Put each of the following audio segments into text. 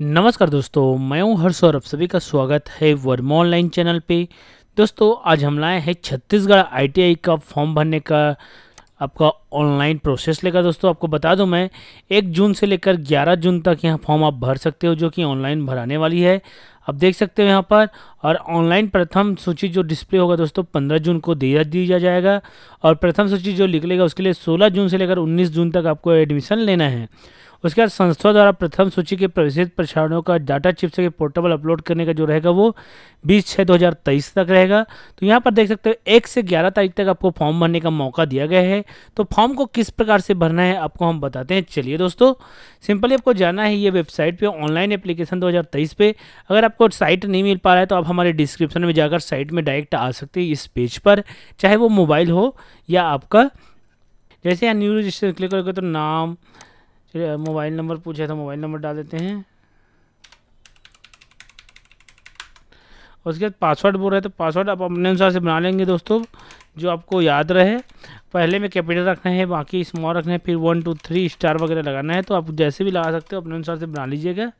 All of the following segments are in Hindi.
नमस्कार दोस्तों मैं हूं हर्ष और आप सभी का स्वागत है वर्मा ऑनलाइन चैनल पे दोस्तों आज हम लाए हैं छत्तीसगढ़ आईटीआई का फॉर्म भरने का आपका ऑनलाइन प्रोसेस लेकर दोस्तों आपको बता दूं मैं एक जून से लेकर ग्यारह जून तक यहाँ फॉर्म आप भर सकते हो जो कि ऑनलाइन भराने वाली है आप देख सकते हो यहाँ पर और ऑनलाइन प्रथम सूची जो डिस्प्ले होगा दोस्तों पंद्रह जून को दे दिया जाएगा और प्रथम सूची जो निकलेगा उसके लिए सोलह जून से लेकर उन्नीस जून तक आपको एडमिशन लेना है उसके बाद संस्था द्वारा प्रथम सूची के प्रवेशित प्रसारणों का डाटा चिप्स के पोर्टेबल अपलोड करने का जो रहेगा वो बीस छः दो तक रहेगा तो यहाँ पर देख सकते हो एक से ग्यारह तारीख तक आपको फॉर्म भरने का मौका दिया गया है तो फॉर्म को किस प्रकार से भरना है आपको हम बताते हैं चलिए दोस्तों सिंपली आपको जाना है ये वेबसाइट पर ऑनलाइन एप्लीकेशन दो हज़ार अगर आपको साइट नहीं मिल पा रहा है तो आप हमारे डिस्क्रिप्शन में जाकर साइट में डायरेक्ट आ सकते हैं इस पेज पर चाहे वो मोबाइल हो या आपका जैसे यहाँ न्यू रजिस्ट्रेशन क्लिक करोगे तो नाम फिर मोबाइल नंबर पूछा था मोबाइल नंबर डाल देते हैं उसके बाद पासवर्ड बोल रहे तो पासवर्ड आप अपने अनुसार से बना लेंगे दोस्तों जो आपको याद रहे पहले में कैपिटल रखना है बाकी स्मॉल रखना है फिर वन टू थ्री स्टार वगैरह लगाना है तो आप जैसे भी लगा सकते हो अपने अनुसार से बना लीजिएगा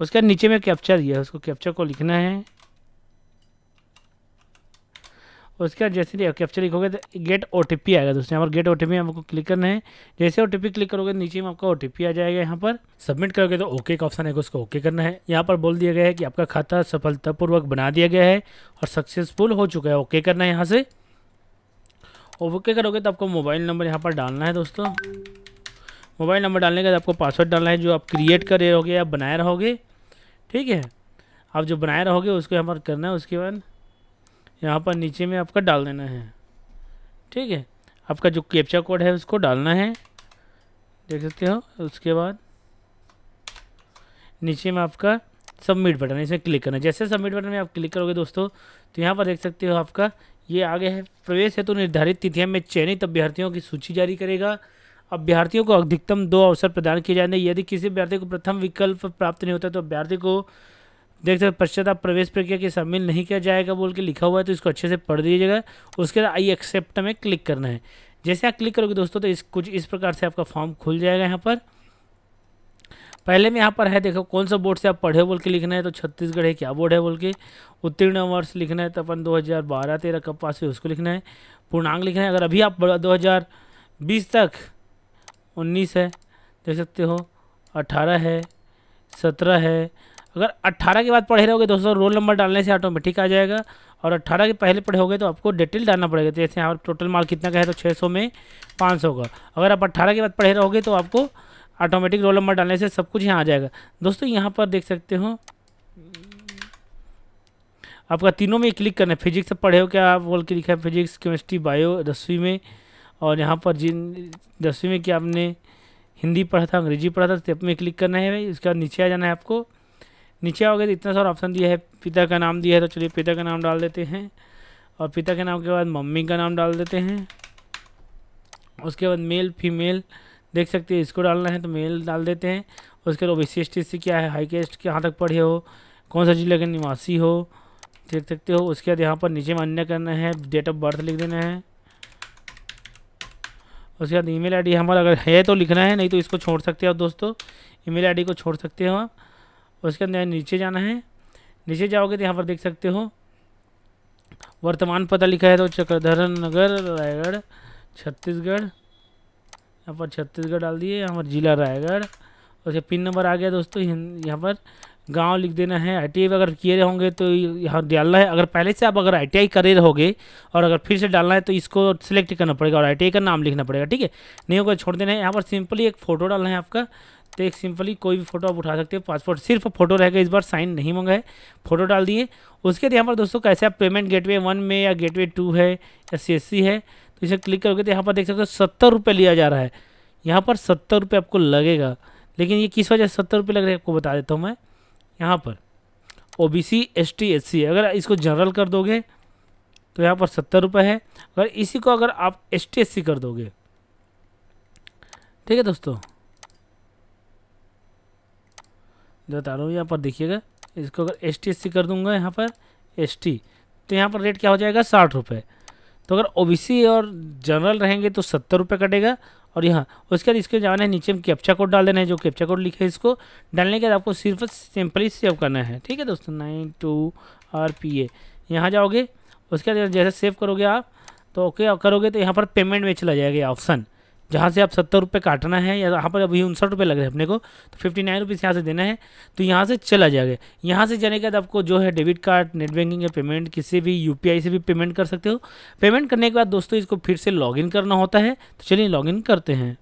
उसके बाद नीचे में कैप्चर दिया है उसको कैप्चर को लिखना है उसके बाद जैसे ही कैप्चर लिखोगे तो गेट ओ आएगा दोस्तों यहाँ पर गेट ओ टी पी आपको क्लिक करना है जैसे ओ क्लिक करोगे नीचे में आपका ओ आ जाएगा यहाँ पर सबमिट करोगे तो ओके का ऑप्शन है उसको ओके करना है यहाँ पर बोल दिया गया है कि आपका खाता सफलतापूर्वक बना दिया गया है और सक्सेसफुल हो चुका है ओके करना है यहाँ से ओके करोगे तो आपको मोबाइल नंबर यहाँ पर डालना है दोस्तों मोबाइल नंबर डालने के बाद आपको पासवर्ड डालना है जो आप क्रिएट कर रहे होगे या बनाए रहोगे ठीक है आप जो बनाए रहोगे उसको यहाँ पर करना है उसके बाद यहाँ पर नीचे में आपका डाल देना है ठीक है आपका जो कैप्चा कोड है उसको डालना है देख सकते हो उसके बाद नीचे में आपका सबमिट बटन है इसमें क्लिक करना है जैसे सबमिट बटन में आप क्लिक करोगे दोस्तों तो यहाँ पर देख सकते हो आपका ये आगे है प्रवेश हेतु तो निर्धारित तिथियों में चयनित अभ्यर्थियों की सूची जारी करेगा अभ्यर्थियों को अधिकतम दो अवसर प्रदान किए जाएंगे यदि किसी अभ्यर्थी को प्रथम विकल्प प्राप्त नहीं होता तो अभ्यर्थी को देख सकते पश्चाताप प्रवेश प्रक्रिया की शामिल नहीं किया जाएगा बोल के लिखा हुआ है तो इसको अच्छे से पढ़ दीजिएगा उसके बाद आई एक्सेप्ट में क्लिक करना है जैसे आप क्लिक करोगे दोस्तों तो इस कुछ इस प्रकार से आपका फॉर्म खुल जाएगा यहाँ पर पहले में यहाँ पर है देखो कौन सा बोर्ड से आप पढ़े बोल के लिखना है तो छत्तीसगढ़ है क्या बोर्ड है बोल के उत्तीर्ण वर्ष लिखना है तो अपन 2012 13 कब पास हुए उसको लिखना है पूर्णांग लिखना है अगर अभी आप 2020 तक 19 है देख सकते हो 18 है 17 है अगर तो 18 के बाद पढ़े रहोगे दोस्तों रोल नंबर डालने से ऑटोमेटिक आ जाएगा और 18 के पहले पढ़े होगे तो आपको डिटेल डालना पड़ेगा तो जैसे यहाँ पर टोटल मार्क कितना का है तो 600 में 500 का अगर आप 18 के बाद पढ़े रहोगे तो आपको ऑटोमेटिक रोल नंबर डालने से सब कुछ यहाँ आ जाएगा दोस्तों यहाँ पर देख सकते हो आपका तीनों में क्लिक करना है फिजिक्स पढ़े हो क्या आप बोल के लिखा है फिजिक्स केमिस्ट्री बायो दसवीं में और यहाँ पर जिन दसवीं में क्या आपने हिंदी पढ़ा था अंग्रेजी पढ़ा था तो में क्लिक करना है भाई उसके बाद नीचे आ जाना है आपको नीचे आओगे तो इतना सारा ऑप्शन दिया है पिता का नाम दिया है तो चलिए पिता का नाम डाल देते हैं और पिता के नाम के बाद मम्मी का नाम डाल देते हैं उसके बाद मेल फीमेल देख सकते हैं इसको डालना है तो मेल डाल देते हैं उसके बाद ओ बी से क्या है हाई कैस्ट कहाँ तक पढ़े हो कौन सा जिले के निवासी हो देख सकते हो उसके बाद यहाँ पर नीचे मान्य करना है डेट ऑफ बर्थ लिख देना है उसके बाद ईमेल आईडी हमारा अगर है तो लिखना है नहीं तो इसको छोड़ सकते हो दोस्तों ईमेल आईडी को छोड़ सकते हो आप उसके अंदर नीचे जाना है नीचे जाओगे तो यहाँ पर देख सकते हो वर्तमान पता लिखा है तो चक्रधर नगर रायगढ़ छत्तीसगढ़ यहाँ पर छत्तीसगढ़ डाल दिए यहाँ पर जिला रायगढ़ उसके पिन नंबर आ गया दोस्तों यहाँ पर गांव लिख देना है आई अगर किए होंगे तो यहाँ डालना है अगर पहले से आप अगर आई टी करे रहोगे और अगर फिर से डालना है तो इसको सिलेक्ट करना पड़ेगा और आई का नाम लिखना पड़ेगा ठीक है नहीं होगा तो छोड़ देना है यहाँ पर सिंपली एक फ़ोटो डालना है आपका तो एक सिंपली कोई भी फोटो आप उठा सकते हो पासपोर्ट सिर्फ फोटो रहेगा इस बार साइन नहीं मंगाए फोटो डाल दिए उसके बाद यहाँ पर दोस्तों कैसे आप पेमेंट गेटवे वन में या गेटवे टू है या सी है तो इसे क्लिक करोगे तो यहाँ पर देख सकते हो सत्तर रुपये लिया जा रहा है यहाँ पर सत्तर रुपये आपको लगेगा लेकिन ये किस वजह से सत्तर रुपये लग रहे हैं आपको बता देता हूँ मैं यहाँ पर O B C S T S C अगर इसको जनरल कर दोगे तो यहाँ पर सत्तर रुपये है अगर इसी को अगर आप एस टी एस सी कर दोगे ठीक है दोस्तों बता रहा हूँ यहाँ पर देखिएगा इसको अगर एस टी कर दूंगा यहाँ पर एस टी तो यहाँ पर रेट क्या हो जाएगा साठ रुपये तो अगर ओ और जनरल रहेंगे तो सत्तर रुपये कटेगा और यहाँ उसके बाद इसके जाना है नीचे में कैप्चा कोड डाल देना है जो कैप्चा कोड लिखे इसको डालने के बाद आपको सिर्फ सिंपली सेव करना है ठीक है दोस्तों nine two R P A यहाँ जाओगे उसके बाद जैसे सेव करोगे आप तो ओके करोगे तो यहाँ पर पेमेंट में चला जाएगा ऑप्शन जहाँ से आप सत्तर रुपये काटना है या यहाँ पर अभी उनसठ रुपये लग रहे हैं अपने को तो फिफ्टी नाइन रुपीज़ यहाँ से देना है तो यहाँ से चला जाएगा यहाँ से जाने के बाद आपको जो है डेबिट कार्ड नेट बैंकिंग या पेमेंट किसी भी यू से भी पेमेंट कर सकते हो पेमेंट करने के बाद दोस्तों इसको फिर से लॉग करना होता है तो चलिए लॉग करते हैं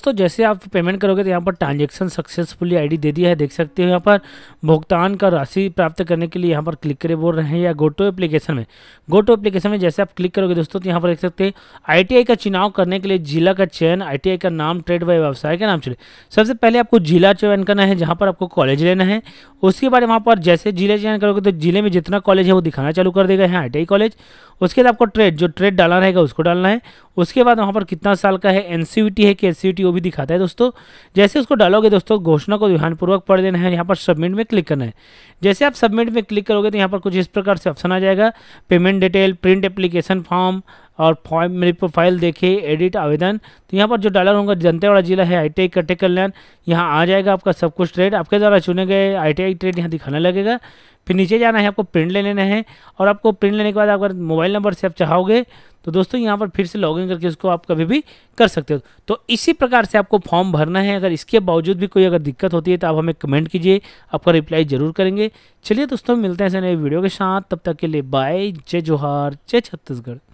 दोस्तों जैसे आप पेमेंट करोगे तो यहाँ पर ट्रांजेक्शन सक्सेसफुली आईडी दे दिया है देख सकते हो यहाँ पर भुगतान का राशि प्राप्त करने के लिए यहाँ पर क्लिक करे बोल रहे हैं या गोटो एप्लीकेशन में गोटो एप्लीकेशन में जैसे आप क्लिक करोगे दोस्तों तो यहाँ पर देख सकते हैं आई का चुनाव करने के लिए जिला का चयन आई का नाम ट्रेड व व्यवसाय का नाम चले सबसे पहले आपको जिला चयन करना है जहाँ पर आपको कॉलेज लेना है उसके बाद वहाँ पर जैसे जिले चयन करोगे तो जिले में जितना कॉलेज है वो दिखाना चालू कर देगा यहाँ आई कॉलेज उसके बाद आपको ट्रेड जो ट्रेड डालना रहेगा उसको डालना है उसके बाद वहाँ पर कितना साल का है एन है कि एस वो भी दिखाता है दोस्तों जैसे उसको डालोगे दोस्तों घोषणा को ध्यानपूर्वक पढ़ देना है यहाँ पर सबमिट में क्लिक करना है जैसे आप सबमिट में क्लिक करोगे तो यहाँ पर कुछ इस प्रकार से ऑप्शन आ जाएगा payment detail print application form और फॉर्म मेरी प्रोफाइल देखे एडिट आवेदन तो यहाँ पर जो डालर होगा दंतेवाड़ा जिला है आई टी आई कल्याण यहाँ आ जाएगा आपका सब कुछ ट्रेड आपके द्वारा चुने गए आई टी ट्रेड यहाँ दिखाने लगेगा फिर नीचे जाना है आपको प्रिंट ले लेना है और आपको प्रिंट लेने के बाद अगर मोबाइल नंबर से आप चाहोगे तो दोस्तों यहाँ पर फिर से लॉगिन करके उसको आप कभी भी कर सकते हो तो इसी प्रकार से आपको फॉर्म भरना है अगर इसके बावजूद भी कोई अगर दिक्कत होती है तो आप हमें कमेंट कीजिए आपका रिप्लाई जरूर करेंगे चलिए दोस्तों मिलते हैं ऐसे नए वीडियो के साथ तब तक के लिए बाय जय जोहार जय छत्तीसगढ़